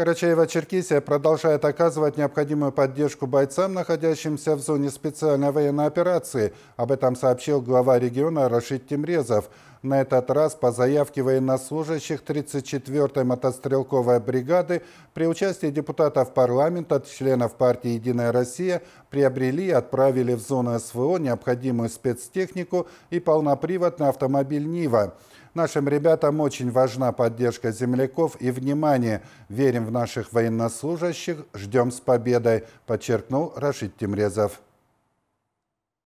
карачаево черкесия продолжает оказывать необходимую поддержку бойцам, находящимся в зоне специальной военной операции. Об этом сообщил глава региона Рашид Тимрезов. На этот раз по заявке военнослужащих 34-й мотострелковой бригады при участии депутатов парламента, членов партии «Единая Россия» приобрели и отправили в зону СВО необходимую спецтехнику и полноприводный автомобиль «Нива». Нашим ребятам очень важна поддержка земляков и внимание. Верим в наших военнослужащих, ждем с победой, подчеркнул Рашид Тимрезов.